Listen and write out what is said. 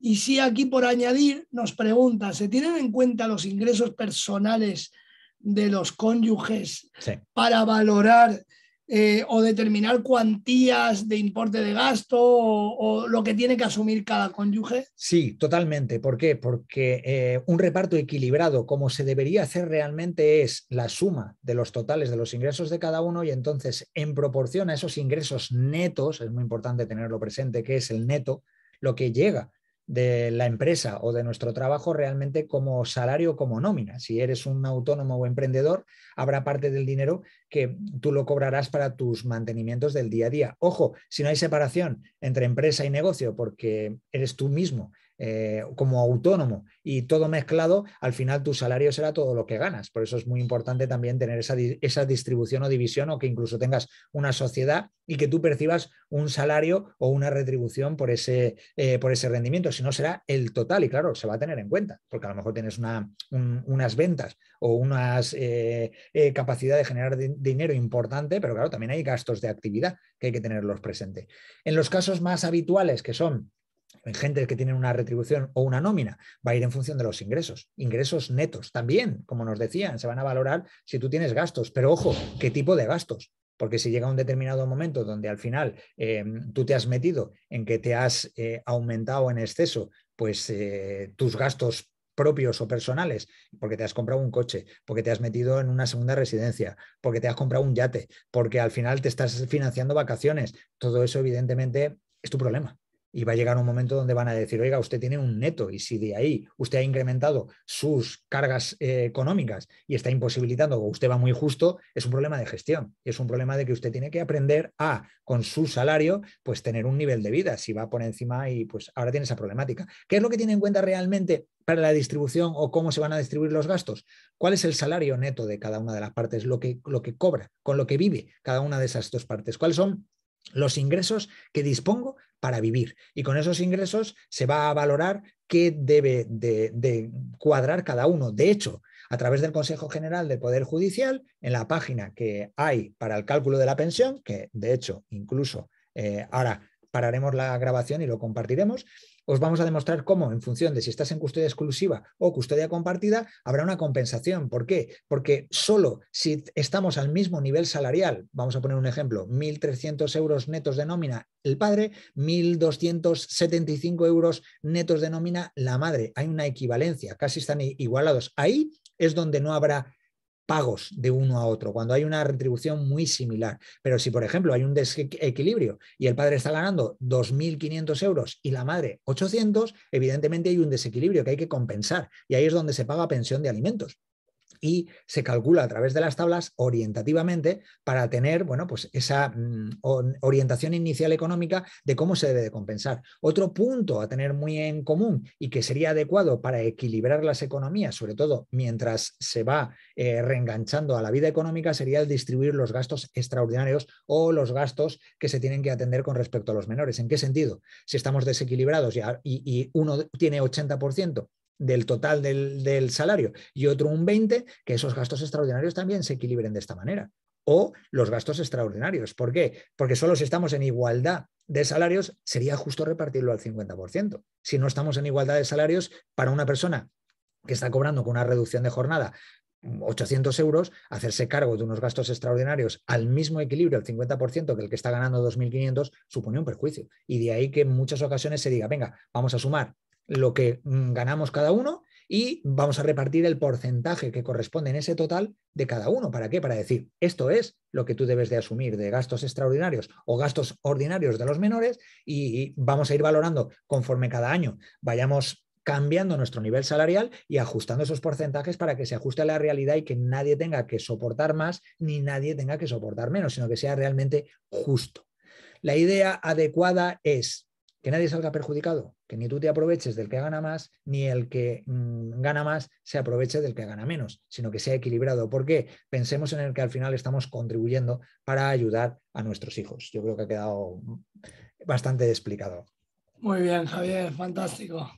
Y si aquí por añadir nos pregunta, ¿se tienen en cuenta los ingresos personales de los cónyuges para valorar eh, o determinar cuantías de importe de gasto o, lo que tiene que asumir cada cónyuge? Sí, totalmente. ¿Por qué? Porque eh, un reparto equilibrado, como se debería hacer realmente, es la suma de los totales de los ingresos de cada uno y entonces en proporción a esos ingresos netos, es muy importante tenerlo presente, que es el neto, lo que llega de la empresa o de nuestro trabajo realmente como salario, como nómina. Si eres un autónomo o emprendedor, habrá parte del dinero que tú lo cobrarás para tus mantenimientos del día a día. Ojo, si no hay separación entre empresa y negocio, porque eres tú mismo eh, como autónomo y todo mezclado, al final tu salario será todo lo que ganas. Por eso es muy importante también tener esa, distribución o división o que incluso tengas una sociedad y que tú percibas un salario o una retribución por ese, eh, por ese rendimiento. Si no, será el total y claro, se va a tener en cuenta, porque a lo mejor tienes unas ventas o unas eh, capacidad de generar dinero importante, pero claro, también hay gastos de actividad que hay que tenerlos presente. En los casos más habituales, que son en gente que tiene una retribución o una nómina, va a ir en función de los ingresos, ingresos netos también, como nos decían, se van a valorar si tú tienes gastos, pero ojo, ¿qué tipo de gastos? Porque si llega un determinado momento donde al final eh, tú te has metido en que te has eh, aumentado en exceso, pues eh, tus gastos propios o personales, porque te has comprado un coche, porque te has metido en una segunda residencia, porque te has comprado un yate, porque al final te estás financiando vacaciones, todo eso evidentemente es tu problema y va a llegar un momento donde van a decir, oiga, usted tiene un neto y si de ahí usted ha incrementado sus cargas eh, económicas y está imposibilitando o usted va muy justo, es un problema de gestión. Es un problema de que usted tiene que aprender a, con su salario, pues tener un nivel de vida. Si va por encima y pues ahora tiene esa problemática. ¿Qué es lo que tiene en cuenta realmente para la distribución o cómo se van a distribuir los gastos? ¿Cuál es el salario neto de cada una de las partes? Lo que, lo que cobra, con lo que vive cada una de esas dos partes. ¿Cuáles son los ingresos que dispongo para vivir. Y con esos ingresos se va a valorar qué debe de, cuadrar cada uno. De hecho, a través del Consejo General del Poder Judicial, en la página que hay para el cálculo de la pensión, que de hecho incluso eh, ahora pararemos la grabación y lo compartiremos, os vamos a demostrar cómo, en función de si estás en custodia exclusiva o custodia compartida, habrá una compensación. ¿Por qué? Porque solo si estamos al mismo nivel salarial, vamos a poner un ejemplo, 1.300 euros netos de nómina el padre, 1.275 euros netos de nómina la madre. Hay una equivalencia, casi están igualados. Ahí es donde no habrá pagos de uno a otro, cuando hay una retribución muy similar. Pero si, por ejemplo, hay un desequilibrio y el padre está ganando 2.500 euros y la madre 800, evidentemente hay un desequilibrio que hay que compensar. Y ahí es donde se paga pensión de alimentos y se calcula a través de las tablas orientativamente para tener bueno, pues esa mm, orientación inicial económica de cómo se debe de compensar. Otro punto a tener muy en común y que sería adecuado para equilibrar las economías, sobre todo mientras se va eh, reenganchando a la vida económica, sería el distribuir los gastos extraordinarios o los gastos que se tienen que atender con respecto a los menores. ¿En qué sentido? Si estamos desequilibrados y, y uno tiene 80% del total del, salario y otro un 20, que esos gastos extraordinarios también se equilibren de esta manera. O los gastos extraordinarios. ¿Por qué? Porque solo si estamos en igualdad de salarios sería justo repartirlo al 50%. Si no estamos en igualdad de salarios, para una persona que está cobrando con una reducción de jornada 800 euros, hacerse cargo de unos gastos extraordinarios al mismo equilibrio, al 50% que el que está ganando 2.500, supone un perjuicio. Y de ahí que en muchas ocasiones se diga, venga, vamos a sumar lo que mm, ganamos cada uno y vamos a repartir el porcentaje que corresponde en ese total de cada uno. ¿Para qué? Para decir, esto es lo que tú debes de asumir de gastos extraordinarios o gastos ordinarios de los menores y vamos a ir valorando conforme cada año vayamos cambiando nuestro nivel salarial y ajustando esos porcentajes para que se ajuste a la realidad y que nadie tenga que soportar más ni nadie tenga que soportar menos, sino que sea realmente justo. La idea adecuada es que nadie salga perjudicado, que ni tú te aproveches del que gana más, ni el que mm, gana más se aproveche del que gana menos, sino que sea equilibrado. porque Pensemos en el que al final estamos contribuyendo para ayudar a nuestros hijos. Yo creo que ha quedado bastante explicado. Muy bien, Javier, fantástico.